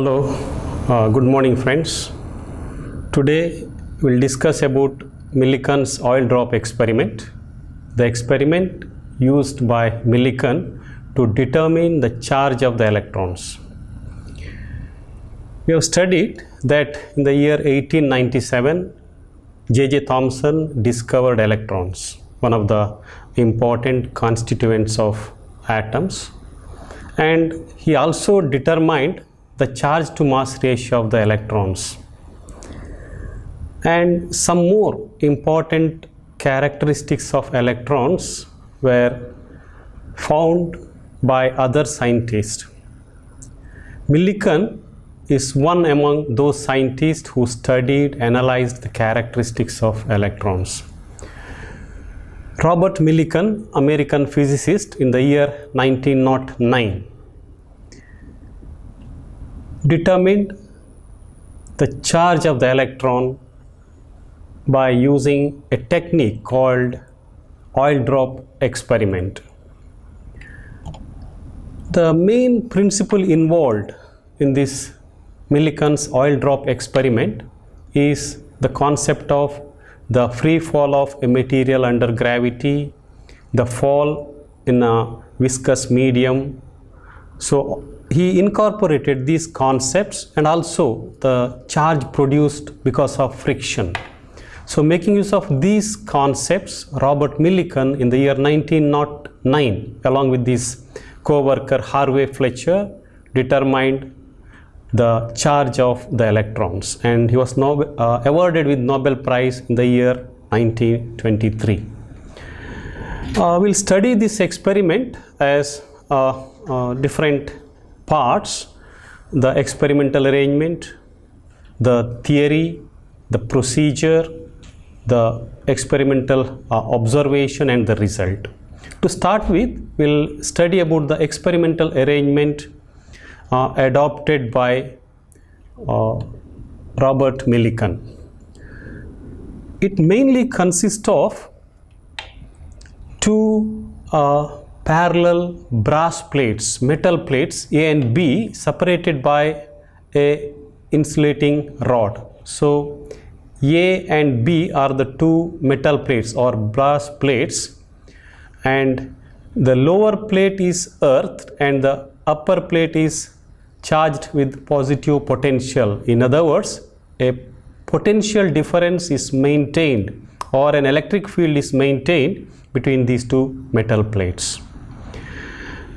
hello uh, good morning friends today we'll discuss about Millikan's oil drop experiment the experiment used by Millikan to determine the charge of the electrons we have studied that in the year 1897 J.J. Thomson discovered electrons one of the important constituents of atoms and he also determined the charge to mass ratio of the electrons. And some more important characteristics of electrons were found by other scientists. Millikan is one among those scientists who studied, analyzed the characteristics of electrons. Robert Millikan, American physicist in the year 1909 determined the charge of the electron by using a technique called oil drop experiment. The main principle involved in this Millikan's oil drop experiment is the concept of the free fall of a material under gravity, the fall in a viscous medium. So he incorporated these concepts and also the charge produced because of friction. So making use of these concepts, Robert Millikan in the year 1909, along with his co-worker Harvey Fletcher, determined the charge of the electrons and he was no, uh, awarded with Nobel Prize in the year 1923. Uh, we'll study this experiment as uh, different parts, the experimental arrangement, the theory, the procedure, the experimental uh, observation and the result. To start with, we'll study about the experimental arrangement uh, adopted by uh, Robert Millikan. It mainly consists of two uh, parallel brass plates, metal plates A and B separated by a insulating rod. So A and B are the two metal plates or brass plates and the lower plate is earth and the upper plate is charged with positive potential. In other words, a potential difference is maintained or an electric field is maintained between these two metal plates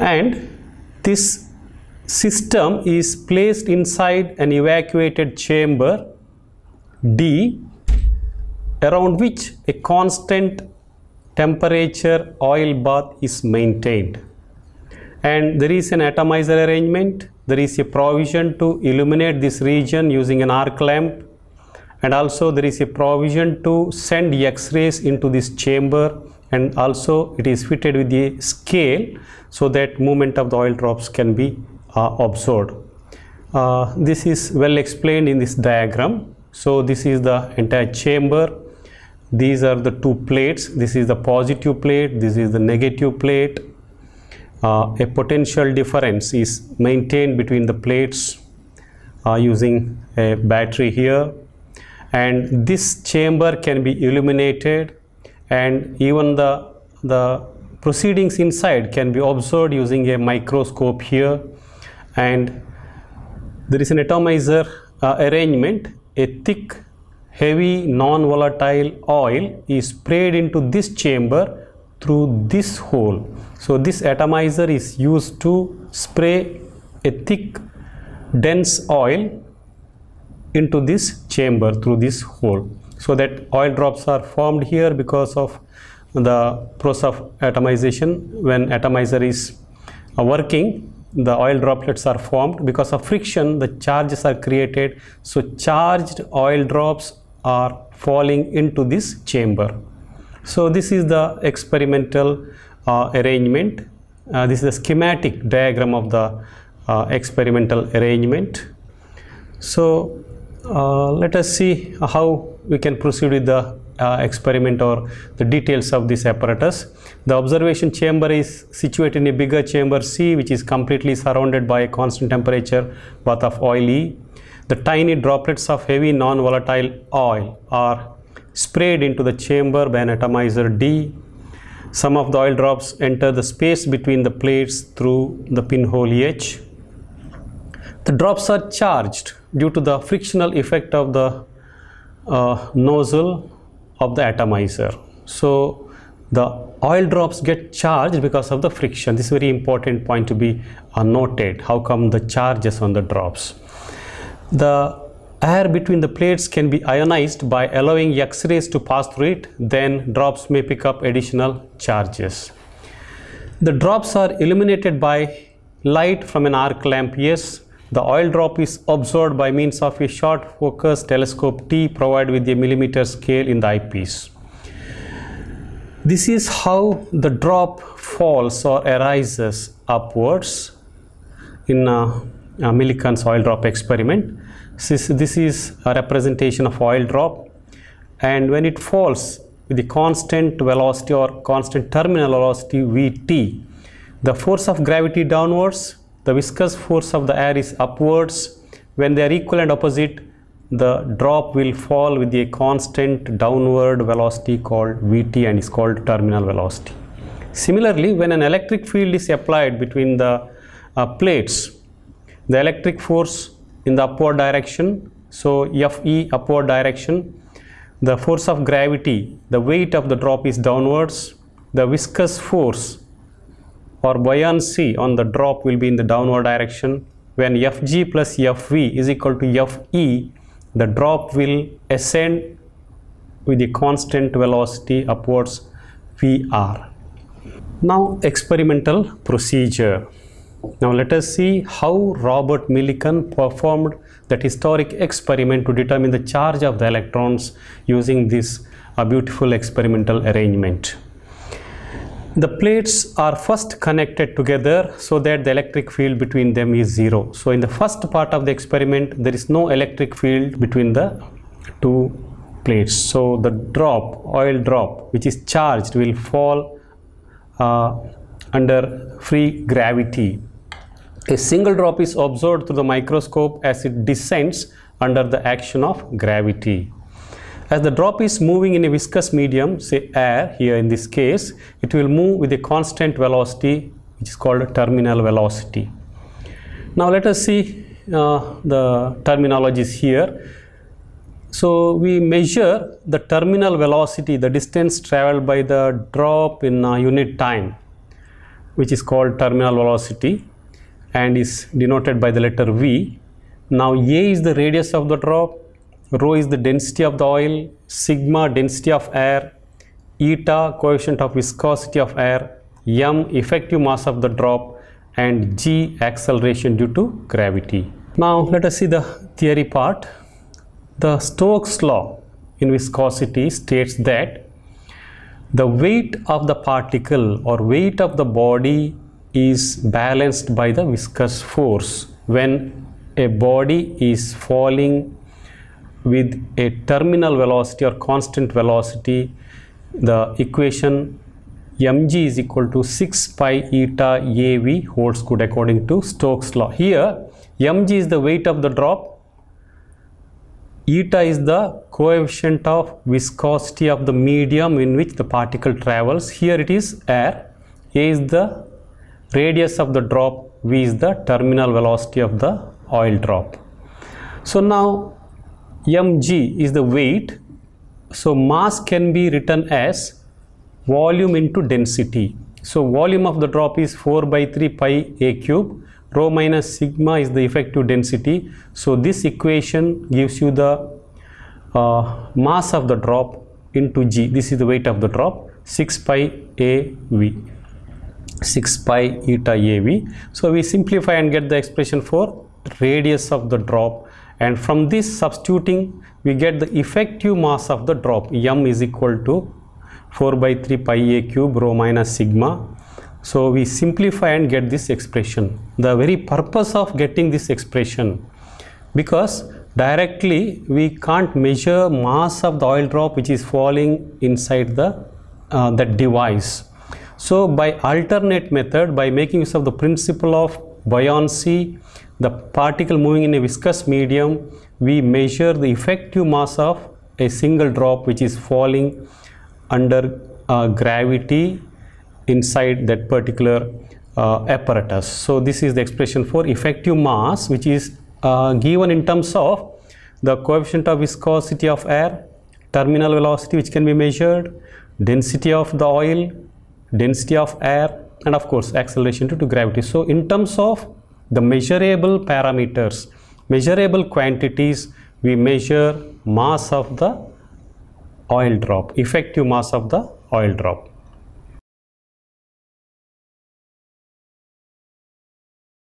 and this system is placed inside an evacuated chamber D around which a constant temperature oil bath is maintained and there is an atomizer arrangement there is a provision to illuminate this region using an arc lamp and also there is a provision to send x-rays into this chamber and also it is fitted with the scale so that movement of the oil drops can be uh, observed. Uh, this is well explained in this diagram. So this is the entire chamber. These are the two plates. This is the positive plate. This is the negative plate. Uh, a potential difference is maintained between the plates uh, using a battery here. And this chamber can be illuminated and even the, the proceedings inside can be observed using a microscope here and there is an atomizer uh, arrangement a thick heavy non-volatile oil is sprayed into this chamber through this hole so this atomizer is used to spray a thick dense oil into this chamber through this hole so that oil drops are formed here because of the process of atomization when atomizer is uh, working the oil droplets are formed because of friction the charges are created so charged oil drops are falling into this chamber so this is the experimental uh, arrangement uh, this is the schematic diagram of the uh, experimental arrangement so uh, let us see how we can proceed with the uh, experiment or the details of this apparatus. The observation chamber is situated in a bigger chamber C which is completely surrounded by a constant temperature bath of oil E. The tiny droplets of heavy non-volatile oil are sprayed into the chamber by an atomizer D. Some of the oil drops enter the space between the plates through the pinhole H. The drops are charged due to the frictional effect of the uh, nozzle of the atomizer. So the oil drops get charged because of the friction. This is very important point to be uh, noted. How come the charges on the drops? The air between the plates can be ionized by allowing X-rays to pass through it, then drops may pick up additional charges. The drops are illuminated by light from an arc lamp, yes. The oil drop is observed by means of a short focus telescope T provided with a millimeter scale in the eyepiece. This is how the drop falls or arises upwards in a uh, uh, Millikan's oil drop experiment. This, this is a representation of oil drop and when it falls with the constant velocity or constant terminal velocity Vt, the force of gravity downwards the viscous force of the air is upwards. When they are equal and opposite, the drop will fall with a constant downward velocity called Vt and is called terminal velocity. Similarly, when an electric field is applied between the uh, plates, the electric force in the upward direction, so Fe upward direction, the force of gravity, the weight of the drop is downwards, the viscous force or buoyancy on the drop will be in the downward direction. When Fg plus Fv is equal to Fe, the drop will ascend with a constant velocity upwards Vr. Now experimental procedure. Now let us see how Robert Millikan performed that historic experiment to determine the charge of the electrons using this a beautiful experimental arrangement. The plates are first connected together so that the electric field between them is zero. So in the first part of the experiment, there is no electric field between the two plates. So the drop, oil drop, which is charged will fall uh, under free gravity. A single drop is observed through the microscope as it descends under the action of gravity. As the drop is moving in a viscous medium, say air here in this case, it will move with a constant velocity which is called terminal velocity. Now let us see uh, the terminologies here. So we measure the terminal velocity, the distance traveled by the drop in a unit time, which is called terminal velocity and is denoted by the letter V. Now A is the radius of the drop, rho is the density of the oil, sigma density of air, eta coefficient of viscosity of air, m effective mass of the drop and g acceleration due to gravity. Now let us see the theory part. The Stokes law in viscosity states that the weight of the particle or weight of the body is balanced by the viscous force when a body is falling with a terminal velocity or constant velocity, the equation mg is equal to 6 pi eta av holds good according to Stokes law. Here mg is the weight of the drop, eta is the coefficient of viscosity of the medium in which the particle travels. Here it is air, a is the radius of the drop, v is the terminal velocity of the oil drop. So now mg is the weight so mass can be written as volume into density so volume of the drop is 4 by 3 pi a cube rho minus sigma is the effective density so this equation gives you the uh, mass of the drop into g this is the weight of the drop 6 pi a v 6 pi eta a v so we simplify and get the expression for radius of the drop and from this substituting we get the effective mass of the drop m is equal to 4 by 3 pi a cube rho minus sigma so we simplify and get this expression the very purpose of getting this expression because directly we can't measure mass of the oil drop which is falling inside the uh, that device so by alternate method by making use of the principle of buoyancy the particle moving in a viscous medium, we measure the effective mass of a single drop which is falling under uh, gravity inside that particular uh, apparatus. So this is the expression for effective mass which is uh, given in terms of the coefficient of viscosity of air, terminal velocity which can be measured, density of the oil, density of air and of course acceleration due to gravity. So in terms of the measurable parameters measurable quantities we measure mass of the oil drop effective mass of the oil drop